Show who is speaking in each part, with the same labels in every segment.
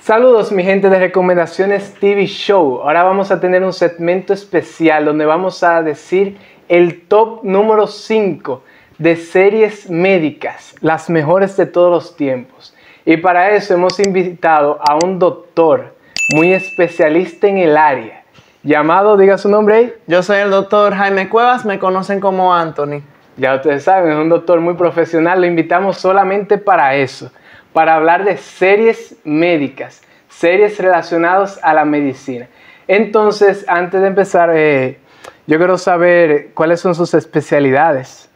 Speaker 1: Saludos mi gente de Recomendaciones TV Show. Ahora vamos a tener un segmento especial donde vamos a decir el top número 5 de series médicas, las mejores de todos los tiempos. Y para eso hemos invitado a un doctor muy especialista en el área. Llamado, diga su nombre ahí. Yo soy el doctor Jaime Cuevas, me conocen como Anthony. Ya ustedes saben, es un doctor muy profesional, lo invitamos solamente para eso, para hablar de series médicas, series relacionadas a la medicina. Entonces, antes de empezar, eh, yo quiero saber cuáles son sus
Speaker 2: especialidades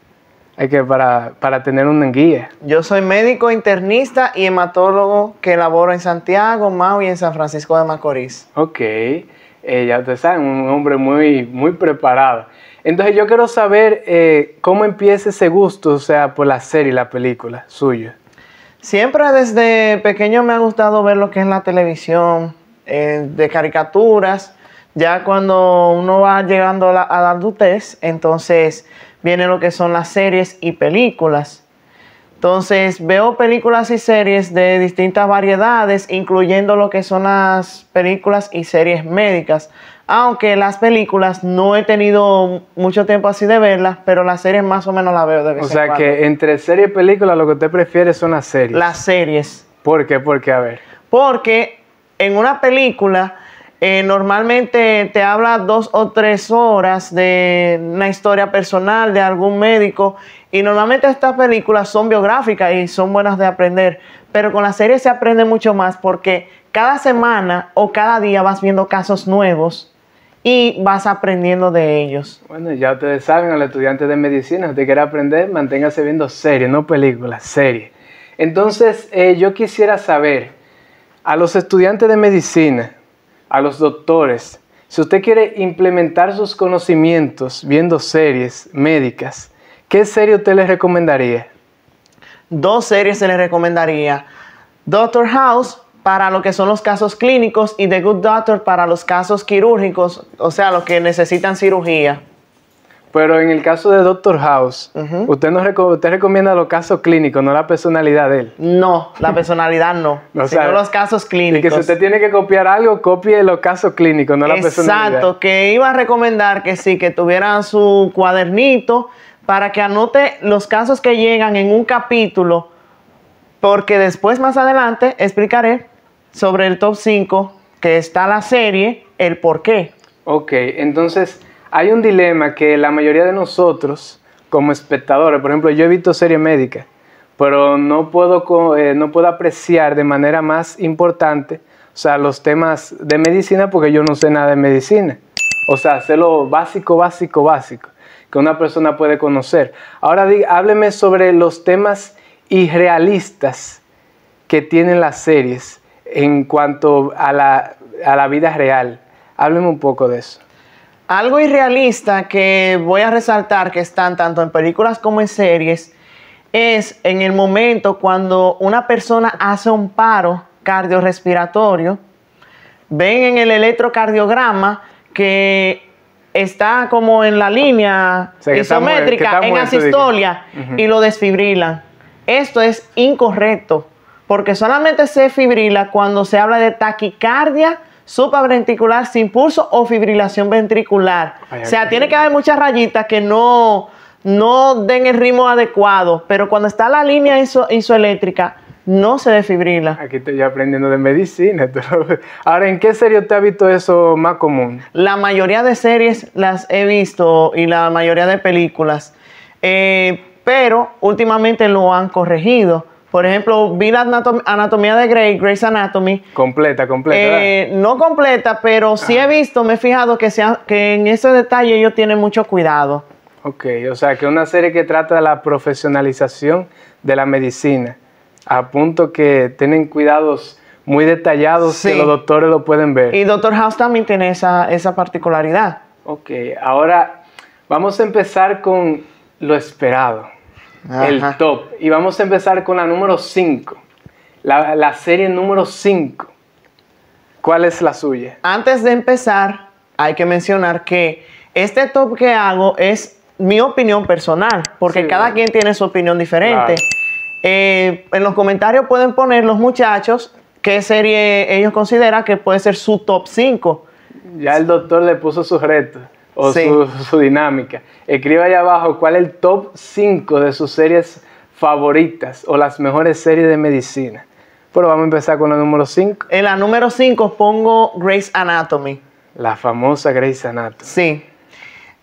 Speaker 2: que para, para, tener un guía. Yo soy médico internista y hematólogo que laboro en Santiago, Mau y en San Francisco de Macorís. Ok, eh,
Speaker 1: ya ustedes saben, un hombre muy, muy preparado. Entonces yo quiero saber
Speaker 2: eh, cómo empieza ese gusto, o sea, por la serie y la película suya. Siempre desde pequeño me ha gustado ver lo que es la televisión, eh, de caricaturas. Ya cuando uno va llegando a la, a entonces viene lo que son las series y películas. Entonces veo películas y series de distintas variedades, incluyendo lo que son las películas y series médicas. Aunque las películas no he tenido mucho tiempo así de verlas, pero las series más o menos las veo de vez O sea que
Speaker 1: entre serie y película lo que usted prefiere son las series. Las series. ¿Por qué? Porque, a ver.
Speaker 2: Porque en una película eh, normalmente te habla dos o tres horas de una historia personal de algún médico y normalmente estas películas son biográficas y son buenas de aprender, pero con la serie se aprende mucho más porque cada semana o cada día vas viendo casos nuevos y vas aprendiendo de ellos.
Speaker 1: Bueno, ya ustedes saben, al estudiante de medicina, si usted quiere aprender, manténgase viendo series, no películas, series. Entonces, eh, yo quisiera saber, a los estudiantes de medicina, a los doctores. Si usted quiere implementar sus conocimientos viendo series médicas, ¿qué serie usted les recomendaría?
Speaker 2: Dos series se les recomendaría. Doctor House para lo que son los casos clínicos y The Good Doctor para los casos quirúrgicos, o sea, los que necesitan cirugía.
Speaker 1: Pero en el caso de Doctor House, usted, no te recomienda los casos clínicos, no la personalidad de él. No,
Speaker 2: la personalidad no,
Speaker 1: sino los casos clínicos. Y que si usted tiene que copiar algo, copie los casos clínicos, no la personalidad. Exacto,
Speaker 2: que iba a recomendar que sí, que tuvieran su cuadernito para que anote los casos que llegan en un capítulo, porque después más adelante explicaré sobre el top 5 que está la serie,
Speaker 1: el por qué. Ok, entonces hay un dilema que la mayoría de nosotros, como espectadores, por ejemplo, yo he visto serie médica, pero no puedo, eh, no puedo apreciar de manera más importante o sea, los temas de medicina porque yo no sé nada de medicina. O sea, sé lo básico, básico, básico que una persona puede conocer. Ahora hábleme sobre los temas irrealistas que tienen las series en cuanto a la, a la vida real.
Speaker 2: Hábleme un poco de eso. Algo irrealista que voy a resaltar que están tanto en películas como en series es en el momento cuando una persona hace un paro cardiorrespiratorio, ven en el electrocardiograma que está como en la línea isométrica, en asistolia, y lo desfibrilan. Esto es incorrecto, porque solamente se fibrila cuando se habla de taquicardia supraventricular sin pulso o fibrilación ventricular. o sea, tiene que haber muchas rayitas que no, no den el ritmo adecuado, pero cuando está la línea iso, isoeléctrica, no
Speaker 1: se desfibrila. Aquí estoy aprendiendo de medicina. Ahora, ¿en qué serie te ha visto eso
Speaker 2: más común? La mayoría de series las he visto y la mayoría de películas, eh, pero últimamente lo han corregido. Por ejemplo, vi la anatomía de Grey, Grey's Anatomy. Completa, completa. Eh, no completa, pero sí he visto, me he fijado que, en ese detalle ellos tienen mucho cuidado. Ok,
Speaker 1: o sea, que es una serie que trata de la profesionalización de la medicina, a punto que tienen cuidados muy detallados que los doctores lo pueden ver. Y
Speaker 2: Doctor House también tiene esa, esa particularidad. Ok, ahora vamos a empezar con
Speaker 1: lo esperado el top. Y vamos a empezar con la número 5. La, serie número 5. ¿Cuál es la suya?
Speaker 2: Antes de empezar, hay que mencionar que este top que hago es mi opinión personal, porque cada quien tiene su opinión diferente. Eh, en los comentarios pueden poner los muchachos qué serie ellos consideran que puede ser su top 5.
Speaker 1: Ya el doctor le puso su reto o su, dinámica. Escriba ahí abajo cuál es el top 5 de sus series favoritas o las mejores series de medicina.
Speaker 2: Pero vamos a empezar con la número 5. En la número 5 pongo Grace Anatomy. La famosa Grace Anatomy. Sí.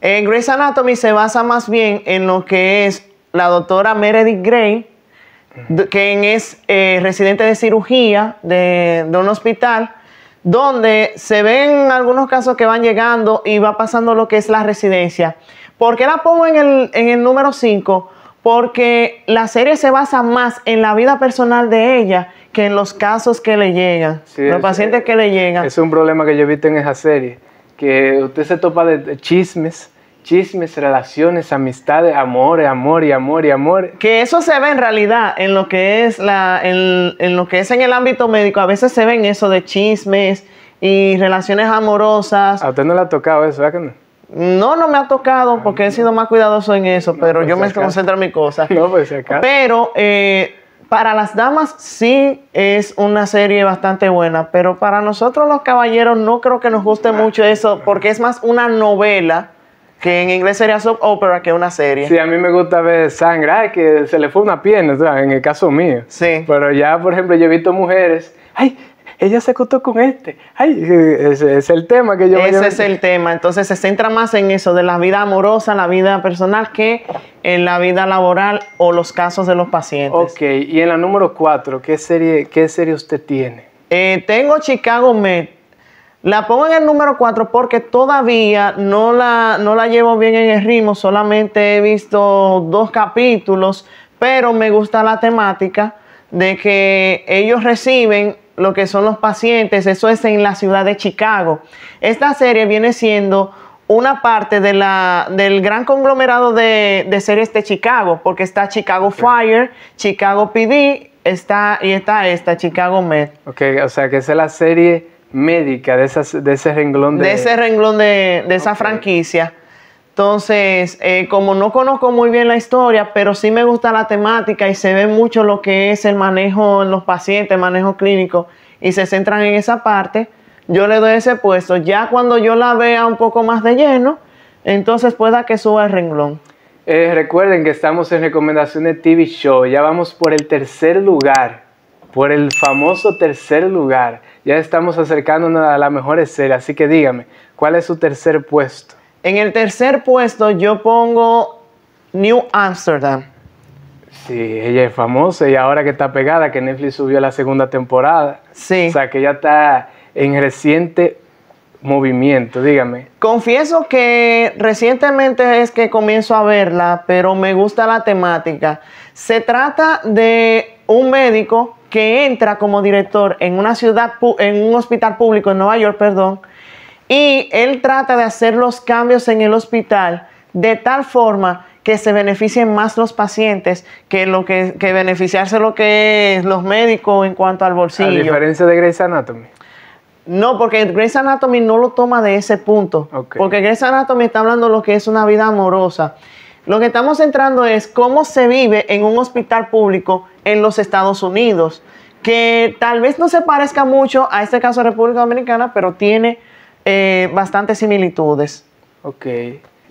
Speaker 2: En eh, Grace Anatomy se basa más bien en lo que es la doctora Meredith Gray, quien es eh, residente de cirugía de, de un hospital donde se ven algunos casos que van llegando y va pasando lo que es la residencia. ¿Por qué la pongo en el, número 5? Porque la serie se basa más en la vida personal de ella que en los casos que le llegan, los
Speaker 1: pacientes eh, que le llegan. Es un problema que yo he visto en esa serie, que usted se topa de chismes chismes, relaciones, amistades, amor, amor y amor y amor.
Speaker 2: Que eso se ve en realidad en lo que es la, en, lo que es en el ámbito médico. A veces se ven eso de chismes y relaciones amorosas. ¿A usted no le ha tocado eso, no? No, me ha tocado ah, porque he sido más cuidadoso en eso, pero pues yo me concentro en mi cosa. No, pues acá. Pero eh, para las damas sí es una serie bastante buena, pero para nosotros los caballeros no creo que nos guste mucho eso porque es más una novela que en inglés sería soap opera, que es una serie. Sí, a
Speaker 1: mí me gusta ver sangre, que se
Speaker 2: le fue una pierna, en el caso mío. Sí. Pero ya, por
Speaker 1: ejemplo, yo he visto mujeres, ay, ella se acostó con este, ay, ese es el tema que yo... Ese es
Speaker 2: el tema, entonces se centra más en eso, de la vida amorosa, la vida personal, que en la vida laboral o los casos de los pacientes. Ok, y en la número cuatro, ¿qué serie, qué serie usted tiene? Eh, tengo Chicago Med, la pongo en el número 4 porque todavía no la, la llevo bien en el ritmo, solamente he visto dos capítulos, pero me gusta la temática de que ellos reciben lo que son los pacientes, eso es en la ciudad de Chicago. Esta serie viene siendo una parte de la, del gran conglomerado de, series de Chicago, porque está Chicago Fire, Chicago PD, está, y está esta, Chicago Med. Ok, o sea que esa es la serie médica de, de ese renglón de... esa franquicia. Entonces, eh, como no conozco muy bien la historia, pero sí me gusta la temática y se ve mucho lo que es el manejo en los pacientes, el manejo clínico, y se centran en esa parte, yo le doy ese puesto. Ya cuando yo la vea un poco más de lleno, entonces pueda que suba el renglón. Eh,
Speaker 1: recuerden que estamos en recomendaciones TV Show, ya vamos por el tercer lugar por el famoso tercer lugar. Ya estamos acercándonos a la mejor escena, así que dígame, ¿cuál es su tercer puesto? En el tercer puesto yo pongo
Speaker 2: New Amsterdam.
Speaker 1: Sí, ella es famosa y ahora que está pegada, que Netflix subió la segunda temporada. Sí. O sea, que ya está en reciente movimiento, dígame.
Speaker 2: Confieso que recientemente es que comienzo a verla, pero me gusta la temática. Se trata de un médico que entra como director en una ciudad, en un hospital público en Nueva York, perdón, y él trata de hacer los cambios en el hospital de tal forma que se beneficien más los pacientes que lo que, beneficiarse lo que es los médicos en cuanto al bolsillo. A diferencia de Grey's Anatomy. No, porque Grey's Anatomy no lo toma de ese punto. Porque Grey's Anatomy está hablando de lo que es una vida amorosa. Lo que estamos entrando es cómo se vive en un hospital público en los Estados Unidos, que tal vez no se parezca mucho a este caso de República Dominicana, pero tiene eh, bastantes similitudes. Ok.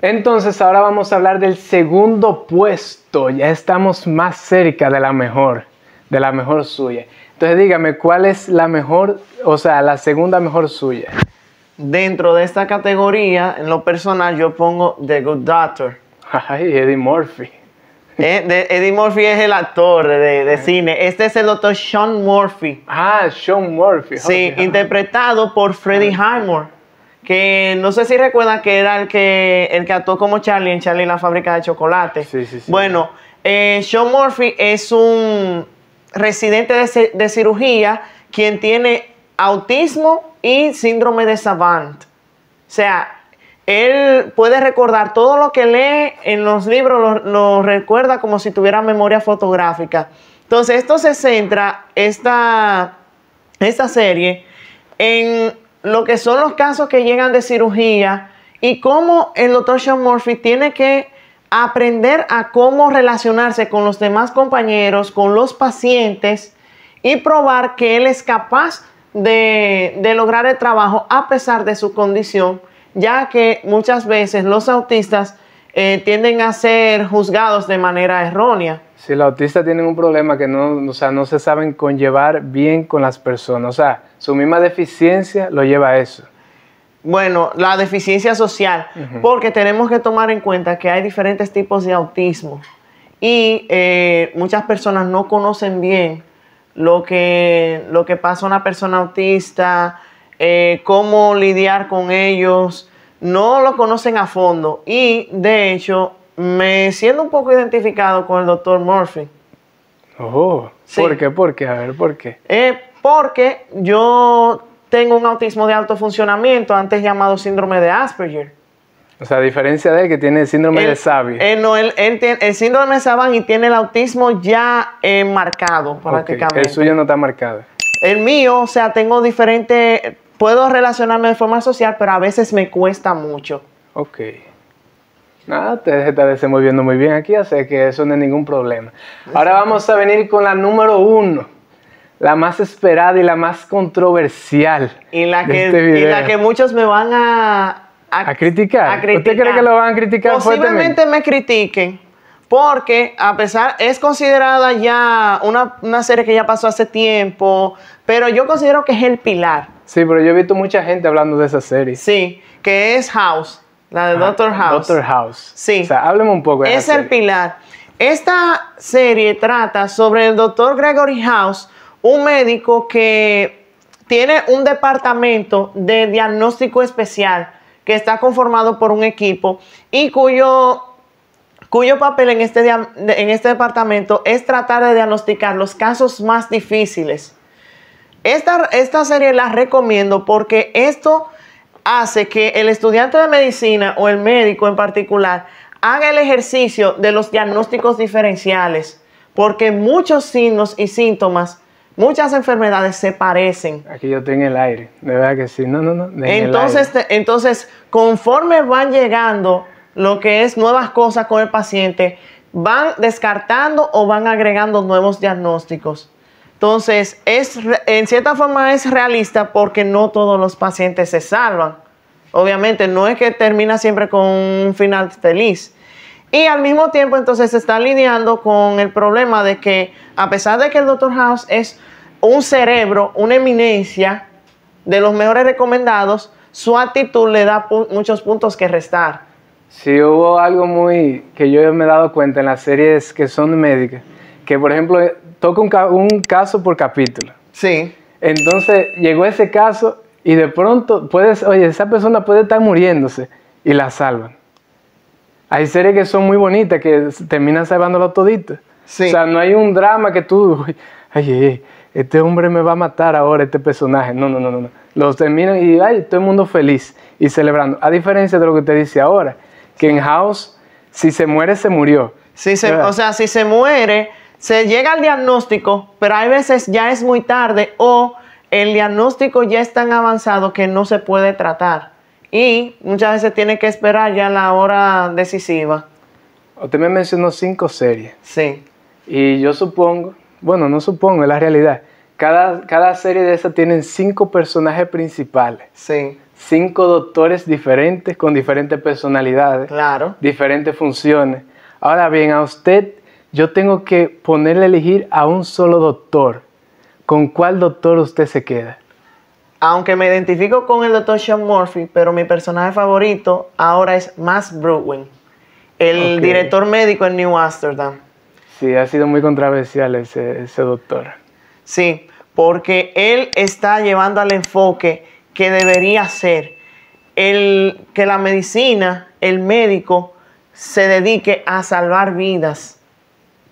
Speaker 2: Entonces ahora vamos a hablar del segundo
Speaker 1: puesto. Ya estamos más cerca de la mejor, de la mejor suya. Entonces dígame, ¿cuál es la mejor, o sea, la segunda mejor suya?
Speaker 2: Dentro de esta categoría, en lo personal, yo pongo The Good Doctor. Ay, Eddie Murphy. Eh, Eddie Murphy es el actor de, cine. Este es el doctor Sean Murphy. Ah, Sean Murphy. Sí, interpretado por Freddie Highmore. Que no sé si recuerdan que era el que, el que actuó como Charlie en Charlie en la fábrica de chocolate. Sí, sí, sí. Bueno, eh, Sean Murphy es un residente de, de cirugía quien tiene autismo y síndrome de Savant. O sea, él puede recordar todo lo que lee en los libros, lo, recuerda como si tuviera memoria fotográfica. Entonces, esto se centra, esta, serie, en lo que son los casos que llegan de cirugía y cómo el doctor Sean Murphy tiene que aprender a cómo relacionarse con los demás compañeros, con los pacientes y probar que él es capaz de lograr el trabajo a pesar de su condición ya que muchas veces los autistas eh, tienden a ser juzgados de manera errónea.
Speaker 1: Sí, los autistas tienen un problema que no, se saben conllevar bien con las personas. O sea, su misma deficiencia lo lleva a eso. Bueno,
Speaker 2: la deficiencia social, porque tenemos que tomar en cuenta que hay diferentes tipos de autismo y eh, muchas personas no conocen bien lo que, lo que pasa a una persona autista, eh, cómo lidiar con ellos, no lo conocen a fondo y de hecho me siento un poco identificado con el doctor Murphy.
Speaker 1: Oh, ¿por qué? ¿Por qué? A ver, ¿por qué?
Speaker 2: Eh, porque yo tengo un autismo de alto funcionamiento, antes llamado síndrome de Asperger.
Speaker 1: O sea, a diferencia de él que tiene el síndrome de Savi. Eh,
Speaker 2: no, él, el síndrome de y tiene el autismo ya marcado prácticamente. El suyo no está marcado. El mío, o sea, tengo diferentes puedo relacionarme de forma social, pero a veces me cuesta mucho. Ok.
Speaker 1: Nada, te está moviendo muy bien aquí, así que eso no es ningún problema. Ahora vamos a venir con la número uno, la más esperada y la más controversial.
Speaker 2: Y la este que,
Speaker 1: muchos me van
Speaker 2: a, a,
Speaker 1: criticar. ¿Usted cree que lo van a criticar Posiblemente
Speaker 2: me critiquen porque a pesar, es considerada ya una, serie que ya pasó hace tiempo, pero yo considero que es el pilar.
Speaker 1: Sí, pero yo he visto mucha gente hablando de esa serie. Sí,
Speaker 2: que es House, la de Dr. House. Doctor House. Sí. O sea, hábleme un poco de Es el pilar. Esta serie trata sobre el Dr. Gregory House, un médico que tiene un departamento de diagnóstico especial que está conformado por un equipo y cuyo cuyo papel en este, en este departamento es tratar de diagnosticar los casos más difíciles. Esta, esta serie la recomiendo porque esto hace que el estudiante de medicina o el médico en particular haga el ejercicio de los diagnósticos diferenciales, porque muchos signos y síntomas, muchas enfermedades se parecen.
Speaker 1: Aquí yo tengo el aire, de verdad que sí, no, no, no. Entonces,
Speaker 2: entonces, conforme van llegando lo que es nuevas cosas con el paciente, van descartando o van agregando nuevos diagnósticos. Entonces, es, en cierta forma es realista porque no todos los pacientes se salvan. Obviamente, no es que termina siempre con un final feliz. Y al mismo tiempo, entonces, se está alineando con el problema de que, a pesar de que el Dr. House es un cerebro, una eminencia de los mejores recomendados, su actitud le da muchos puntos que restar.
Speaker 1: Si hubo algo muy que yo me he dado cuenta en las series que son médicas, que por ejemplo eh, toca un, caso por capítulo. Sí. Entonces llegó ese caso y de pronto puedes, oye, esa persona puede estar muriéndose y la salvan. Hay series que son muy bonitas que terminan salvándolo todito. Sí. O sea, no hay un drama que tú, ay, este hombre me va a matar ahora, este personaje. No, no, no, no. Los terminan y ay, todo el mundo feliz y celebrando. A diferencia de lo que te dice ahora, que en House, si se muere, se murió.
Speaker 2: Si o sea, si se muere, se llega al diagnóstico, pero hay veces ya es muy tarde o el diagnóstico ya es tan avanzado que no se puede tratar. Y muchas veces tiene que esperar ya la hora decisiva. Usted me mencionó
Speaker 1: cinco series. Sí. Y yo supongo, bueno, no supongo, es la realidad. Cada, cada serie de esas tienen cinco personajes principales. Sí cinco doctores diferentes con diferentes personalidades, diferentes funciones. Ahora bien, a usted yo tengo que ponerle a elegir a un solo doctor. ¿Con cuál doctor usted se queda?
Speaker 2: Aunque me identifico con el doctor Sean Murphy, pero mi personaje favorito ahora es Max Brewin,
Speaker 1: el director
Speaker 2: médico en New Amsterdam.
Speaker 1: Sí, ha sido muy controversial ese doctor.
Speaker 2: Sí, porque él está llevando al enfoque que debería ser el, que la medicina, el médico, se dedique a salvar vidas,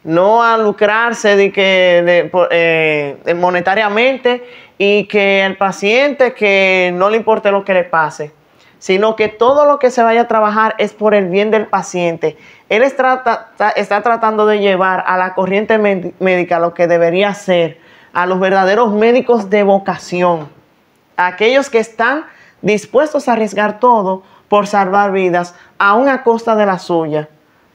Speaker 2: no a lucrarse de que, eh, monetariamente y que el paciente que no le importe lo que le pase, sino que todo lo que se vaya a trabajar es por el bien del paciente. Él está, está tratando de llevar a la corriente médica lo que debería ser, a los verdaderos médicos de vocación aquellos que están dispuestos a arriesgar todo por salvar vidas, aún a costa de la suya.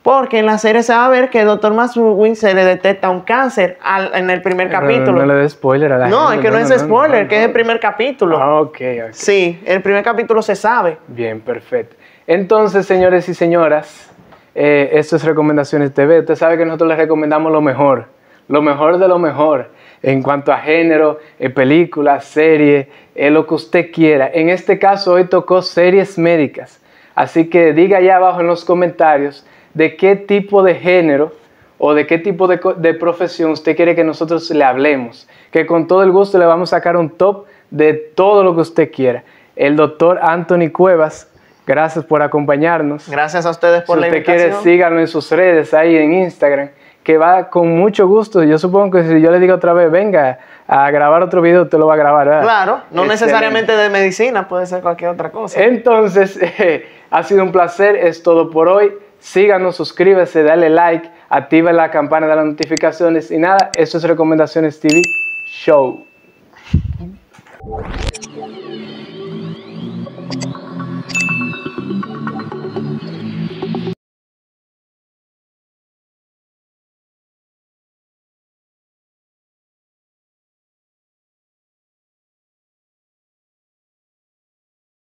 Speaker 2: Porque en la serie se va a ver que el doctor Maswin se le detecta un cáncer en el primer capítulo. No, le
Speaker 1: spoiler a la No, es que no, es spoiler, que es el
Speaker 2: primer capítulo. Ah, ok. Sí, el primer capítulo se sabe.
Speaker 1: Bien, perfecto. Entonces, señores y señoras, eh, esto es Recomendaciones TV. Usted sabe que nosotros les recomendamos lo mejor, lo mejor de lo mejor en cuanto a género, eh, películas, series, en lo que usted quiera. En este caso hoy tocó series médicas. Así que diga allá abajo en los comentarios de qué tipo de género o de qué tipo de, profesión usted quiere que nosotros le hablemos. Que con todo el gusto le vamos a sacar un top de todo lo que usted quiera. El doctor Anthony Cuevas, gracias por acompañarnos. Gracias a ustedes por la invitación. Si usted quiere, síganlo en sus redes, ahí en Instagram que va con mucho gusto. Yo supongo que si yo le digo otra vez, venga a grabar otro video, te lo va a grabar. Claro, no este, necesariamente
Speaker 2: de medicina, puede ser cualquier otra cosa.
Speaker 1: Entonces, ha sido un placer, es todo por hoy. Síganos, suscríbase, dale like, activa la campana de las notificaciones y nada, esto es Recomendaciones TV Show.